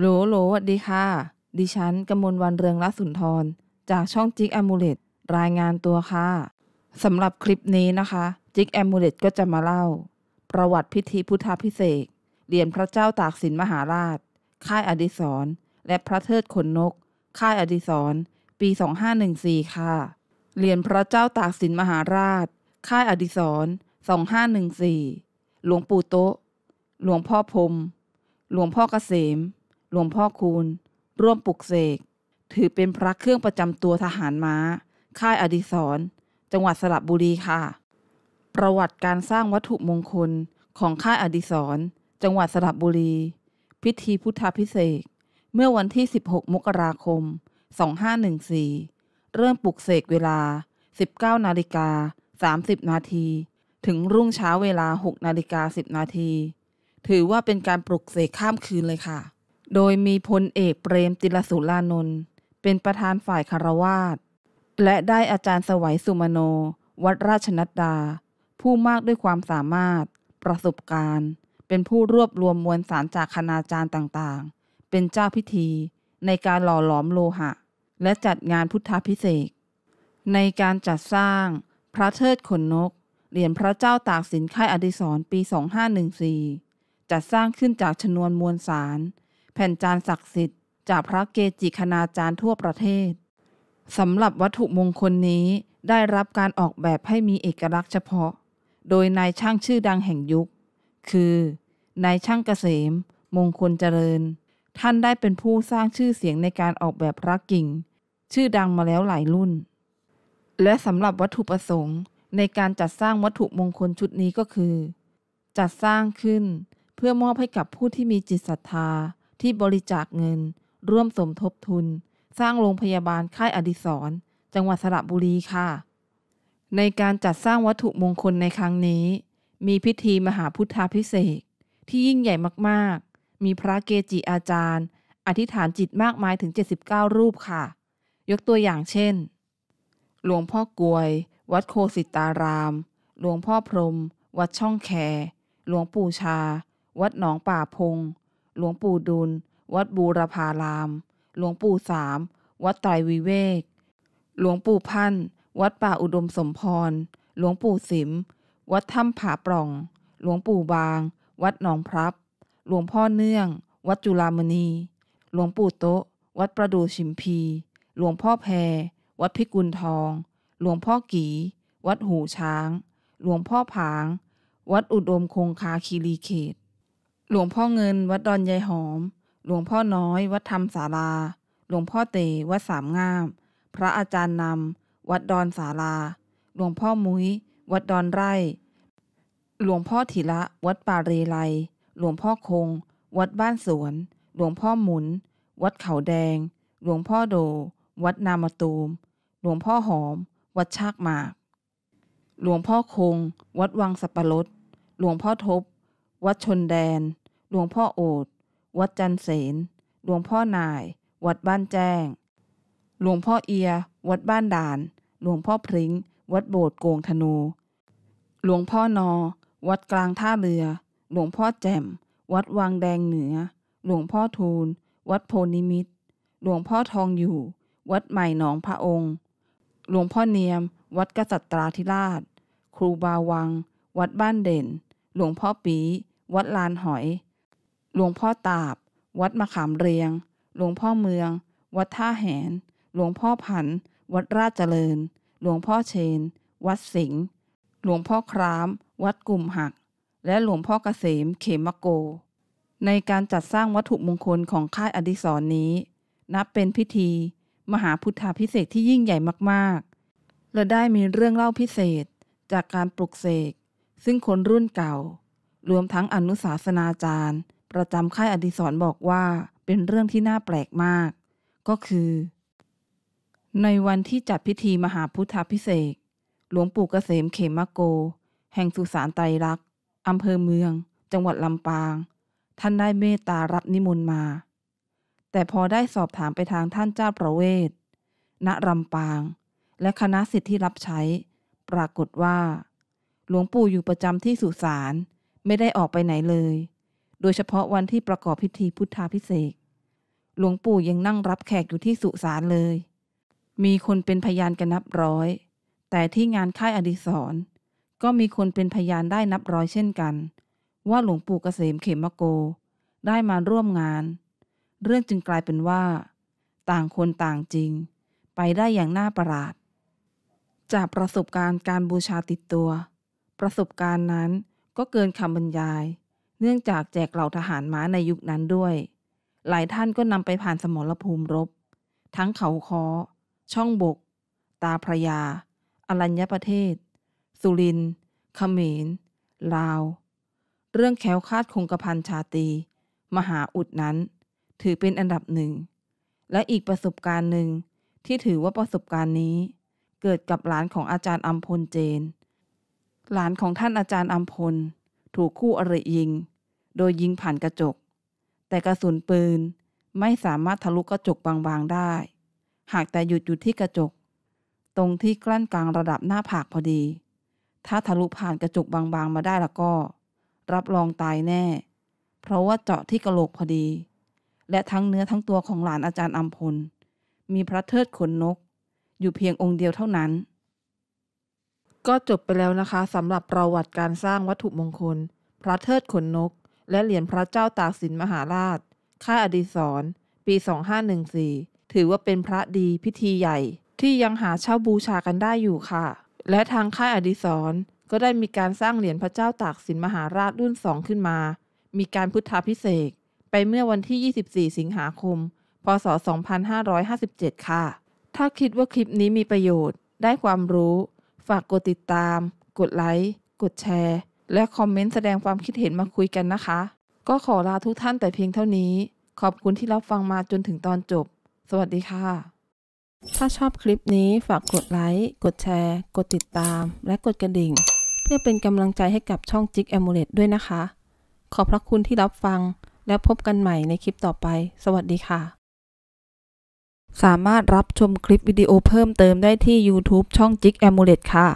โหลโหลสวัสดีค่ะ ดิฉันกำมลวันเรืองรัศนทร จากช่องจิกแอมูเลตรายงานตัวค่ะสำหรับคลิปนี้นะคะ จิกแอมูเลตก็จะมาเล่า ประวัติพิธีพุทธพิเศษเหรียญพระเจ้าตากสินมหาราช ค่ายอดิศรและพระเทิดขนนก ค่ายอดิศรปี 2514 ค่ะเหรียญพระเจ้าตากสินมหาราช ค่ายอดิศร2514 หลวงปู่โต หลวงพ่อพรมหลวงพ่อกเกษมหลวงพ่อคูณร่วมปลุกเสกถือเป็นพระเครื่องประจำตัวทหารม้า ค่ายอดิศรจังหวัดสระบุรีค่ะ ประวัติการสร้างวัตถุมงคลของค่ายอดิศรจังหวัดสระบุรี พิธีพุทธพิเศษเมื่อวันที่ 16 มกราคม 2514 เริ่มปลุกเสกเวลา 19นาฬิกา30นาทีถึงรุ่งเช้าเวลา6นาฬิกา10นาทีถือว่าเป็นการปลุกเสกข้ามคืนเลยค่ะโดยมีพลเอกเปรมติลสุลานนท์เป็นประธานฝ่ายคารวาสและได้อาจารย์สวัยสุมโน วัดราชนัดดา ผู้มากด้วยความสามารถประสบการณ์ เป็นผู้รวบรวมมวลสารจากคณาจารย์ต่างๆ เป็นเจ้าพิธี ในการหล่อหลอมโลหะ และจัดงานพุทธพิเศษในการจัดสร้างพระเทิดขนนกเหรียญพระเจ้าตากสินค่ายอดิศรปี 2514 จัดสร้างขึ้นจากชนวนมวลสารแผ่นจานศักดิ์สิทธิ์จากพระเกจิคณาจารย์ทั่วประเทศสำหรับวัตถุมงคลนี้ได้รับการออกแบบให้มีเอกลักษณ์เฉพาะ โดยนายช่างชื่อดังแห่งยุค คือนายช่างเกษม มงคลเจริญ ท่านได้เป็นผู้สร้างชื่อเสียงในการออกแบบพระกิ่ง ชื่อดังมาแล้วหลายรุ่น และสำหรับวัตถุประสงค์ในการจัดสร้างวัตถุมงคลชุดนี้ก็คือ จัดสร้างขึ้นเพื่อมอบให้กับผู้ที่มีจิตศรัทธาที่บริจาคเงิน ร่วมสมทบทุน สร้างโรงพยาบาลค่ายอดิศรจังหวัดสระบุรีค่ะ ในการจัดสร้างวัตถุมงคลในครั้งนี้ มีพิธีมหาพุทธาพิเศษที่ยิ่งใหญ่มากๆ มีพระเกจิอาจารย์ อธิษฐานจิตมากมายถึง 79 รูปค่ะ ยกตัวอย่างเช่น หลวงพ่อกวย วัดโคสิตาราม หลวงพ่อพรมวัดช่องแคหลวงปู่ชา วัดหนองป่าพงหลวงปู่ดุล วัดบูรพาราม หลวงปู่สาม วัดไตรวิเวก หลวงปู่พันธ์วัดป่าอุดมสมพร หลวงปู่สิม วัดถ้ำผาปล่อง หลวงปู่บาง วัดหนองพรับ หลวงพ่อเนื่อง วัดจุฬามณี หลวงปู่โตะวัดประดูชิมพี หลวงพ่อแพรวัดพิกุลทอง หลวงพ่อกีวัดหูช้าง หลวงพ่อผาง วัดอุดมคงคาคีรีเขตหลวงพ่อเงินวัดดอนใยหอม หลวงพ่อน้อย วัดธรรมศาลาหลวงพ่อเต๋วัดสามงาม พระอาจารย์นำวัดดอนศาลา หลวงพ่อมุ้ยวัดดอนไร่ หลวงพ่อถิระวัดป่าเรไลหลวงพ่อคง วัดบ้านสวน หลวงพ่อหมุน วัดเขาแดง หลวงพ่อโด วัดนามตูม หลวงพ่อหอม วัดชากหมากหลวงพ่อคง วัดวังสับปะรด หลวงพ่อทบวัดชนแดน หลวงพ่อโอดวัดจันเสนหลวงพ่อนาย วัดบ้านแจ้ง หลวงพ่อเอีย วัดบ้านด่าน หลวงพ่อพริง้งวัดโบสถ์โกงธนู หลวงพ่อนอ วัดกลางท่าเรือ หลวงพ่อแจ่ม วัดวังแดงเหนือ หลวงพ่อทูล วัดโพนิมิตหลวงพ่อทองอยู่ วัดใหม่หนองพระองค์ หลวงพ่อเนียม วัดกษัตราธิราช ครูบาวัง วัดบ้านเด่น หลวงพ่อปีวัดลานหอย หลวงพ่อตาบ วัดมะขามเรียง หลวงพ่อเมือง วัดท่าแหน หลวงพ่อผัน วัดราชเจริญ หลวงพ่อเชน วัดสิงห์หลวงพ่อคราม วัดกลุ่มหัก และหลวงพ่อเกษม เขมโก ในการจัดสร้างวัตถุมงคลของค่ายอดิศรนี้ นับเป็นพิธี มหาพุทธาพิเศษที่ยิ่งใหญ่มากๆ และได้มีเรื่องเล่าพิเศษ จากการปลุกเสก ซึ่งคนรุ่นเก่ารวมทั้งอนุสาสนาจารย์ ประจำค่ายอดิศรบอกว่าเป็นเรื่องที่น่าแปลกมาก ก็คือ ในวันที่จัดพิธีมหาพุทธพิเศษ หลวงปู่เกษมเขมโก แห่งสุสานไตรลักษ์อำเภอเมือง จังหวัดลำปาง ท่านได้เมตตารับนิมนต์มา แต่พอได้สอบถามไปทางท่านเจ้าประเวศณรำปาง และคณะสิทธิ์ที่รับใช้ ปรากฏว่า หลวงปู่อยู่ประจำที่สุสานไม่ได้ออกไปไหนเลย โดยเฉพาะวันที่ประกอบพิธีพุทธาพิเศษ หลวงปู่ยังนั่งรับแขกอยู่ที่สุสานเลย มีคนเป็นพยานกันนับร้อย แต่ที่งานค่ายอดีศรก็มีคนเป็นพยานได้นับร้อยเช่นกัน ว่าหลวงปู่เกษมเขมโกได้มาร่วมงาน เรื่องจึงกลายเป็นว่า ต่างคนต่างจริง ไปได้อย่างน่าประหลาด จากประสบการณ์การบูชาติดตัว ประสบการณ์นั้นก็เกินคำบรรยาย เนื่องจากแจกเหล่าทหารม้าในยุคนั้นด้วย หลายท่านก็นำไปผ่านสมรภูมิรบ ทั้งเขาคอ ช่องบก ตาพระยา อรัญญประเทศ สุริน ขมรลาว เรื่องแควคาดคงกระพันชาตี มหาอุดนั้น ถือเป็นอันดับหนึ่ง และอีกประสบการณ์หนึ่ง ที่ถือว่าประสบการณ์นี้ เกิดกับหลานของอาจารย์อัมพลเจนหลานของท่านอาจารย์อัมพลถูกคู่อริยิง โดยยิงผ่านกระจก แต่กระสุนปืนไม่สามารถทะลุกระจกบางๆ ได้ หากแต่หยุดอยู่ที่กระจก ตรงที่กลั้นกลางระดับหน้าผากพอดี ถ้าทะลุผ่านกระจกบางๆ มาได้แล้วก็ รับรองตายแน่ เพราะว่าเจาะที่กระโหลกพอดี และทั้งเนื้อทั้งตัวของหลานอาจารย์อัมพล มีพระเทิดขนนกอยู่เพียงองค์เดียวเท่านั้นก็จบไปแล้วนะคะสำหรับประวัติการสร้างวัตถุมงคล พระเทิดขนนก และเหรียญพระเจ้าตากสินมหาราช ค่ายอดีศรปี 2514 ถือว่าเป็นพระดีพิธีใหญ่ ที่ยังหาเช่าบูชากันได้อยู่ค่ะ และทางค่ายอดีศรก็ได้มีการสร้างเหรียญพระเจ้าตากสินมหาราชรุ่นสองขึ้นมา มีการพุทธาพิเศษไปเมื่อวันที่ 24 สิงหาคมพศ 2557 ค่ะ ถ้าคิดว่าคลิปนี้มีประโยชน์ได้ความรู้ฝากกดติดตาม กดไลค์ กดแชร์ และคอมเมนต์แสดงความคิดเห็นมาคุยกันนะคะ ก็ขอลาทุกท่านแต่เพียงเท่านี้ ขอบคุณที่รับฟังมาจนถึงตอนจบ สวัสดีค่ะ ถ้าชอบคลิปนี้ฝากกดไลค์ กดแชร์ กดติดตาม และกดกระดิ่ง เพื่อเป็นกำลังใจให้กับช่องจิกแอมูเลตด้วยนะคะ ขอบพระคุณที่รับฟัง แล้วพบกันใหม่ในคลิปต่อไป สวัสดีค่ะสามารถรับชมคลิปวิดีโอเพิ่มเติมได้ที่ YouTube ช่องจิกแอมูเลตค่ะ